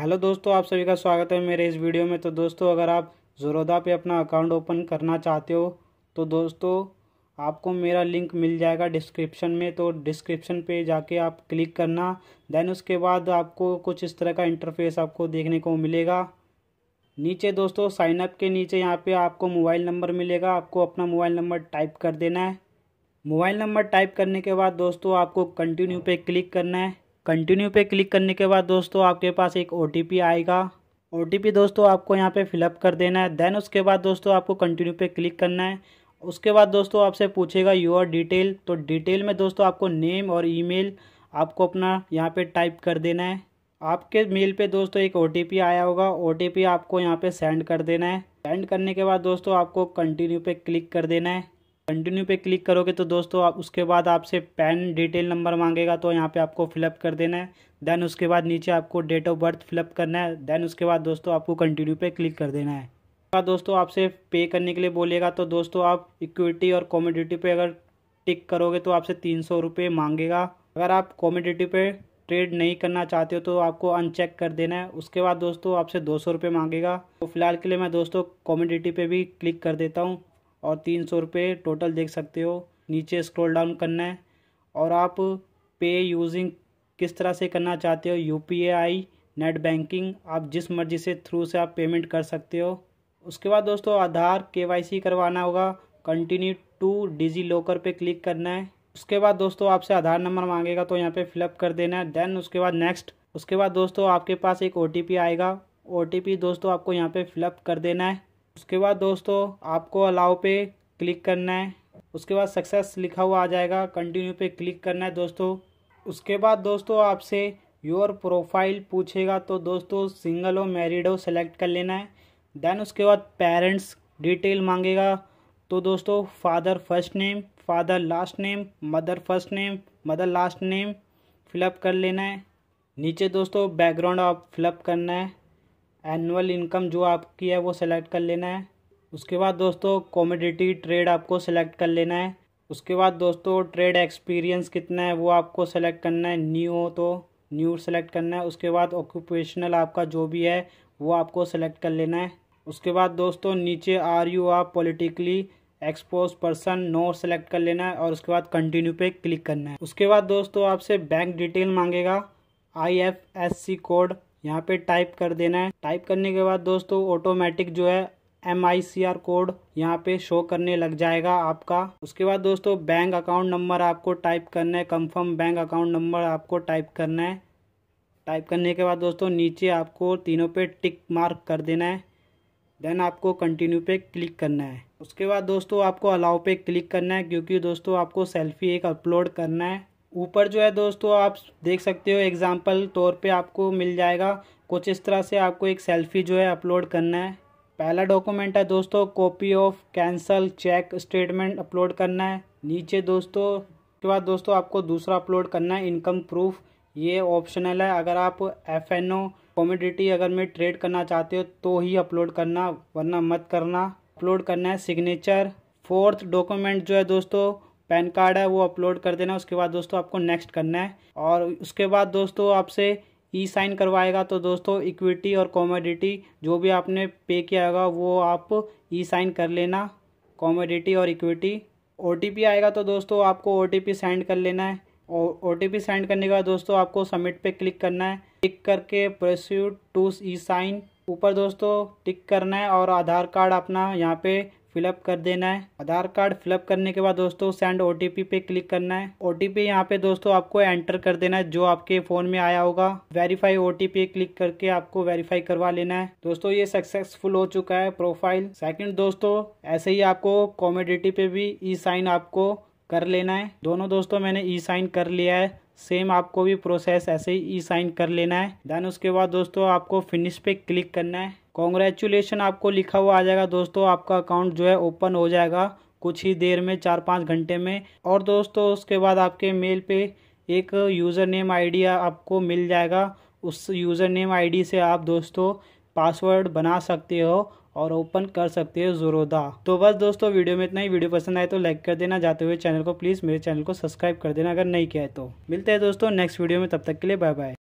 hello दोस्तों आप सभी का स्वागत है मेरे इस वीडियो में तो दोस्तों अगर आप जोरोदा पे अपना अकाउंट ओपन करना चाहते हो तो दोस्तों आपको मेरा लिंक मिल जाएगा डिस्क्रिप्शन में तो डिस्क्रिप्शन पे जाके आप क्लिक करना देन उसके बाद आपको कुछ इस तरह का इंटरफेस आपको देखने को मिलेगा नीचे दोस्तों साइनअप के नीचे यहाँ पर आपको मोबाइल नंबर मिलेगा आपको अपना मोबाइल नंबर टाइप कर देना है मोबाइल नंबर टाइप करने के बाद दोस्तों आपको कंटिन्यू पे क्लिक करना है कंटिन्यू पे क्लिक करने के बाद दोस्तों आपके पास एक ओ आएगा ओ दोस्तों आपको यहाँ पे फिलअप कर देना है देन उसके बाद दोस्तों आपको कंटिन्यू पे क्लिक करना है उसके बाद दोस्तों आपसे पूछेगा योर डिटेल तो डिटेल में दोस्तों आपको नेम और ईमेल आपको अपना यहाँ पे टाइप कर देना है आपके मेल पे दोस्तों एक ओ आया होगा ओ आपको यहाँ पे सेंड कर देना है सेंड करने के बाद दोस्तों आपको कंटिन्यू पे क्लिक कर देना है कंटिन्यू पे क्लिक करोगे तो दोस्तों आप उसके बाद आपसे पैन डिटेल नंबर मांगेगा तो यहाँ पे आपको फिलअप कर देना है देन उसके बाद नीचे आपको डेट ऑफ बर्थ फिलअप करना है देन उसके बाद दोस्तों आपको कंटिन्यू पे क्लिक कर देना है बाद दोस्तों आपसे पे करने के लिए बोलेगा तो दोस्तों आप इक्विटी और कॉमोडिटी पे अगर टिक करोगे तो आपसे तीन सौ रुपये मांगेगा अगर आप कॉमोडिटी पे ट्रेड नहीं करना चाहते हो तो आपको अनचेक कर देना है उसके बाद दोस्तों आपसे दो सौ रुपये मांगेगा तो फिलहाल के लिए मैं दोस्तों कॉमोडिटी पे भी क्लिक कर देता हूँ और तीन सौ रुपये टोटल देख सकते हो नीचे स्क्रॉल डाउन करना है और आप पे यूजिंग किस तरह से करना चाहते हो U P I net banking आप जिस मर्जी से थ्रू से आप पेमेंट कर सकते हो उसके बाद दोस्तों आधार के वाई सी करवाना होगा कंटिन्यू टू डिजी लॉकर पे क्लिक करना है उसके बाद दोस्तों आपसे आधार नंबर मांगेगा तो यहाँ पे फिलअप कर देना है देन उसके बाद नेक्स्ट उसके बाद दोस्तों आपके पास एक ओ आएगा ओ दोस्तों आपको यहाँ पे फिलअप कर देना है उसके बाद दोस्तों आपको अलाउ पे क्लिक करना है उसके बाद सक्सेस लिखा हुआ आ जाएगा कंटिन्यू पे क्लिक करना है दोस्तों उसके बाद दोस्तों आपसे योर प्रोफाइल पूछेगा तो दोस्तों सिंगल हो मैरिड हो सेलेक्ट कर लेना है देन उसके बाद पेरेंट्स डिटेल मांगेगा तो दोस्तों father first name father last name mother first name mother last name fill up कर लेना है नीचे दोस्तों बैकग्राउंड आप फिलअप करना है एनुअल इनकम जो आपकी है वो सिलेक्ट कर लेना है उसके बाद दोस्तों कॉमोडिटी ट्रेड आपको सेलेक्ट कर लेना है उसके बाद दोस्तों ट्रेड एक्सपीरियंस कितना है वो आपको सेलेक्ट करना है न्यू हो तो न्यू सेलेक्ट करना है उसके बाद ऑक्यूपेशनल आपका जो भी है वो आपको सेलेक्ट कर लेना है उसके बाद दोस्तों नीचे आर यू आप politically exposed person no select कर लेना है और उसके बाद कंटिन्यू पे क्लिक करना है उसके बाद दोस्तों आपसे बैंक डिटेल मांगेगा I F S C code यहाँ पे टाइप कर देना है टाइप करने के बाद दोस्तों ऑटोमेटिक जो है M I C R code यहाँ पे शो करने लग जाएगा आपका उसके बाद दोस्तों बैंक अकाउंट नंबर आपको टाइप करना है कंफर्म बैंक अकाउंट नंबर आपको टाइप करना है टाइप करने के बाद दोस्तों नीचे आपको तीनों पे टिक मार्क कर देना है देन आपको कंटिन्यू पे क्लिक करना है उसके बाद दोस्तों आपको अलाउ पे क्लिक करना है क्योंकि दोस्तों आपको सेल्फी एक अपलोड करना है ऊपर जो है दोस्तों आप देख सकते हो एग्ज़ाम्पल तौर पे आपको मिल जाएगा कुछ इस तरह से आपको एक सेल्फ़ी जो है अपलोड करना है पहला डॉक्यूमेंट है दोस्तों copy of cancel cheque statement upload करना है नीचे दोस्तों के बाद दोस्तों आपको दूसरा अपलोड करना है इनकम प्रूफ ये ऑप्शनल है अगर आप एफ एन ओ कॉमोडिटी अगर में ट्रेड करना चाहते हो तो ही अपलोड करना वरना मत करना अपलोड करना है सिग्नेचर फोर्थ डॉक्यूमेंट जो है दोस्तों पैन कार्ड है वो अपलोड कर देना उसके बाद दोस्तों आपको नेक्स्ट करना है और उसके बाद दोस्तों आपसे ई साइन करवाएगा तो दोस्तों इक्विटी और कॉमोडिटी जो भी आपने पे किया होगा वो आप ई साइन कर लेना कॉमोडिटी और इक्विटी ओ आएगा तो दोस्तों आपको ओ सेंड कर लेना है ओ टी सेंड करने के बाद दोस्तों आपको सबमिट पे क्लिक करना है क्लिक करके प्रोस्यूट टू ई साइन ऊपर दोस्तों टिक करना है और आधार कार्ड अपना यहाँ पे फिलअप कर देना है आधार कार्ड फिलअप करने के बाद दोस्तों सेंड ओ पे क्लिक करना है ओ टी पी यहाँ पे दोस्तों आपको एंटर कर देना है जो आपके फ़ोन में आया होगा वेरीफाई ओ टी क्लिक करके आपको वेरीफाई करवा लेना है दोस्तों ये सक्सेसफुल हो चुका है प्रोफाइल सेकंड दोस्तों ऐसे ही आपको कॉमोडिटी पे भी ई साइन आपको कर लेना है दोनों दोस्तों मैंने ई साइन कर लिया है सेम आपको भी प्रोसेस ऐसे ही ई साइन कर लेना है देन उसके बाद दोस्तों आपको फिनिश पे क्लिक करना है कॉन्ग्रेचुलेसन आपको लिखा हुआ आ जाएगा दोस्तों आपका अकाउंट जो है ओपन हो जाएगा कुछ ही देर में चार पाँच घंटे में और दोस्तों उसके बाद आपके मेल पे एक यूज़र नेम आईडी आपको मिल जाएगा उस यूज़र नेम आईडी से आप दोस्तों पासवर्ड बना सकते हो और ओपन कर सकते हो जोरोदा तो बस दोस्तों वीडियो में इतना ही वीडियो पसंद आए तो लाइक कर देना जाते हुए चैनल को प्लीज़ मेरे चैनल को सब्सक्राइब कर देना अगर नहीं किया है तो मिलते हैं दोस्तों नेक्स्ट वीडियो में तब तक के लिए बाय बाय